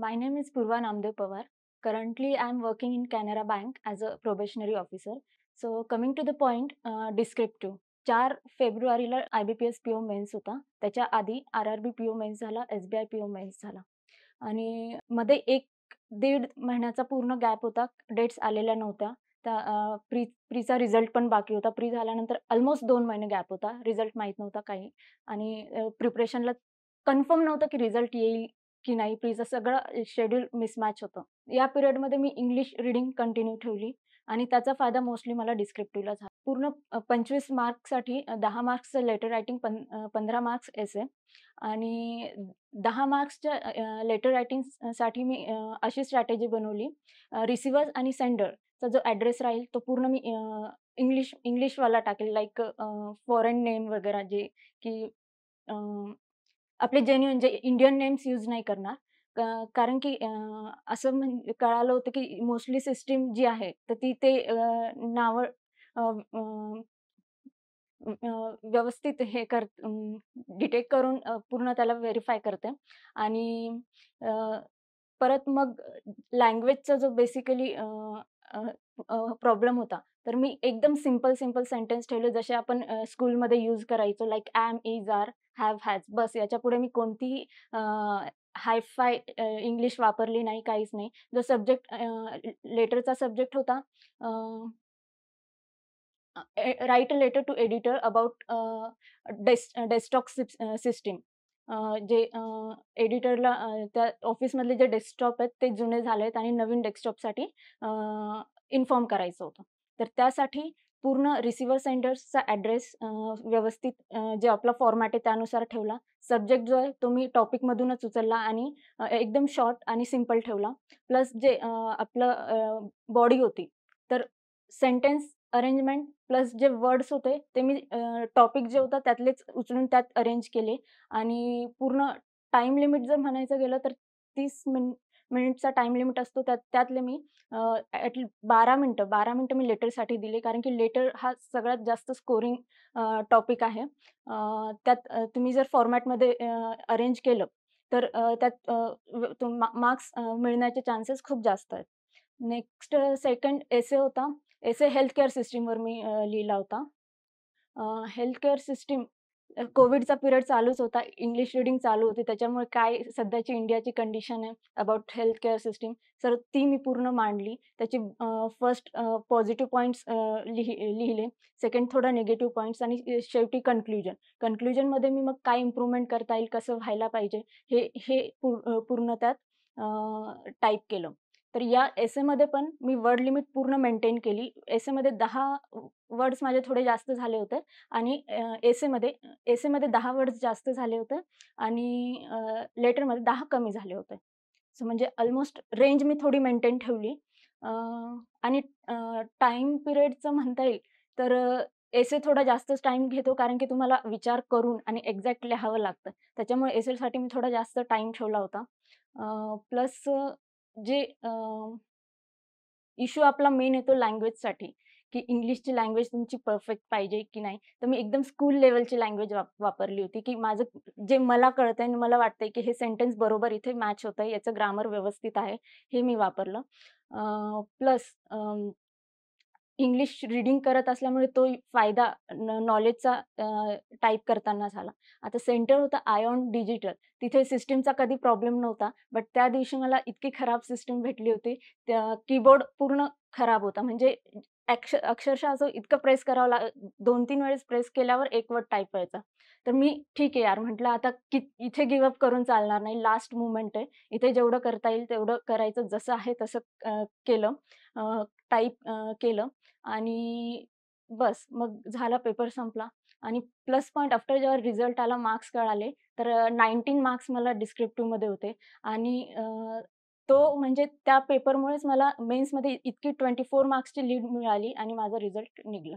my name is Purva Namdev Pawar currently I am working in Canara bank as a probationary officer so coming to the point descriptive चार फेब्रुवारीला I B P S P O mains होता त्याच्या आधी R R B P O mains झाला S B I P O mains झाला आणि मध्ये एक दीड महिन्याचा पूर्ण गॅप होता डेट्स आलेल्या नव्हत्या त्या प्री प्रीचा रिझल्ट पण बाकी होता प्री झाल्यानंतर ऑलमोस्ट दोन महिने गॅप होता रिझल्ट माहीत नव्हता काही आणि प्रिपरेशनला कन्फर्म नव्हतं की रिझल्ट येईल की नाही प्लीज सगळं शेड्यूल मिसमॅच होतं या पिरियडमध्ये मी इंग्लिश रिडिंग कंटिन्यू ठेवली आणि त्याचा फायदा मोस्टली मला डिस्क्रिप्टिव्हला झाला पूर्ण पंचवीस मार्क्ससाठी दहा मार्क्सचं लेटर रायटिंग पं पंधरा मार्क्स ए आणि दहा मार्क्सच्या लेटर रायटिंगसाठी मी अशी स्ट्रॅटेजी बनवली रिसिवर्स आणि सेंडरचा जो ॲड्रेस राहील तो पूर्ण मी इंग्लिश इंग्लिशवाला टाकेल लाईक फॉरेन नेम वगैरे जे की आपले जेन्युन जे इंडियन नेम्स यूज नाही करणार कारण की असं म्हणजे कळालं होतं की मोस्टली सिस्टीम जी आहे तर ती ते नाव व्यवस्थित हे कर डिटेक्ट करून पूर्ण त्याला व्हेरीफाय करते आणि परत मग लँग्वेजचा जो बेसिकली प्रॉब्लेम होता तर मी एकदम सिम्पल सिम्पल सेंटेन्स ठेवले जसे आपण स्कूलमध्ये यूज करायचो like am is are have has बस याच्या पुढे मी कोणतीही हायफाय इंग्लिश वापरली नाही काहीच नाही जो सब्जेक्ट लेटरचा सब्जेक्ट होता write letter to editor about desktop system जे एडिटरला त्या ऑफिसमधले जे डेस्कटॉप आहेत ते जुने झाले आहेत आणि नवीन डेस्कटॉपसाठी इन्फॉर्म करायचं होतं तर त्यासाठी पूर्ण रिसिव्हर सेंटर्सचा ॲड्रेस व्यवस्थित जे आपला फॉर्मॅट आहे त्यानुसार ठेवला सब्जेक्ट जो आहे तो मी टॉपिकमधूनच उचलला आणि एकदम शॉर्ट आणि सिम्पल ठेवला प्लस जे आपलं बॉडी होती तर सेंटेन्स अरेंजमेंट प्लस जे वर्ड्स होते ते मी टॉपिक जे होता त्यातलेच उचलून त्यात अरेंज केले आणि पूर्ण टाईम लिमिट जर म्हणायचं गेलं तर तीस मिन मिनिटचा टाईम लिमिट असतो त्यात त्यातले मी ॲट बारा मिनटं बारा मिनटं मी लेटरसाठी दिले कारण की लेटर हा सगळ्यात जास्त स्कोरिंग टॉपिक आहे त्यात तुम्ही जर फॉर्मॅटमध्ये अरेंज केलं तर त्यात मार्क्स मिळण्याचे चान्सेस खूप जास्त आहेत नेक्स्ट सेकंड एसे होता एस हेल्थ हेल्थकेअर सिस्टीमवर मी लिहिला होता हेल्थकेअर सिस्टीम कोविडचा पिरियड चालूच होता इंग्लिश रिडिंग चालू होती त्याच्यामुळे काय सध्याची इंडियाची कंडिशन आहे अबाउट हेल्थकेअर सिस्टीम सर ती मी पूर्ण मांडली त्याची फर्स्ट पॉझिटिव्ह पॉईंट्स लिहि लिहिले सेकंड थोडा निगेटिव्ह पॉईंट्स आणि शेवटी कन्क्ल्युजन कन्क्ल्युजनमध्ये मी मग काय इम्प्रूव्हमेंट करता येईल कसं व्हायला पाहिजे हे हे पूर्ण त्यात टाईप केलं तर या एसेमध्ये पण मी वर्ड लिमिट पूर्ण मेंटेन केली एसेमध्ये दहा वर्ड्स माझे थोडे जास्त झाले होते आणि एसेमध्ये एसेमध्ये दहा वर्ड्स जास्त झाले होते आणि लेटरमध्ये दहा कमी झाले होते सो म्हणजे ऑलमोस्ट रेंज मी थोडी मेंटेन ठेवली आणि टाईम पिरियडचं म्हणता येईल तर एसे थोडा जास्तच टाईम घेतो कारण की तुम्हाला विचार करून आणि एक्झॅक्ट लिहावं लागतं त्याच्यामुळे एसेसाठी मी थोडा जास्त टाईम ठेवला होता प्लस जे इश्यू आपला मेन येतो लँग्वेजसाठी की इंग्लिशची लँग्वेज तुमची परफेक्ट पाहिजे की नाही तर मी एकदम स्कूल लेवलची लँग्वेज वापरली होती की माझं जे मला कळतंय आणि मला वाटतंय की हे सेंटेन्स बरोबर इथे मॅच होत आहे याचं ग्रामर व्यवस्थित आहे हे मी वापरलं प्लस इंग्लिश रिडिंग करत असल्यामुळे तो फायदा नॉलेजचा टाईप करताना झाला आता सेंटर होता ऑन डिजिटल तिथे सिस्टीमचा कधी प्रॉब्लेम नव्हता बट त्या दिवशी मला इतकी खराब सिस्टीम भेटली होती त्या कीबोर्ड पूर्ण खराब होता म्हणजे अक्षरशः असं इतकं प्रेस करावं लाग दोन तीन वेळेस प्रेस केल्यावर एक वर्ड टाईप व्हायचा तर मी ठीक आहे यार म्हटलं आता कि इथे गिवअप करून चालणार नाही लास्ट मुवमेंट आहे इथे जेवढं करता येईल तेवढं करायचं जसं आहे तसं केलं टाईप केलं आणि बस मग झाला पेपर संपला आणि प्लस पॉईंट आफ्टर जेव्हा रिझल्ट आला मार्क्स कळाले तर नाईन्टीन मार्क्स मला डिस्क्रिप्टिव्हमध्ये होते आणि तो म्हणजे त्या पेपरमुळेच मला मेन्समध्ये इतकी ट्वेंटी फोर मार्क्सची लीड मिळाली आणि माझा रिझल्ट निघला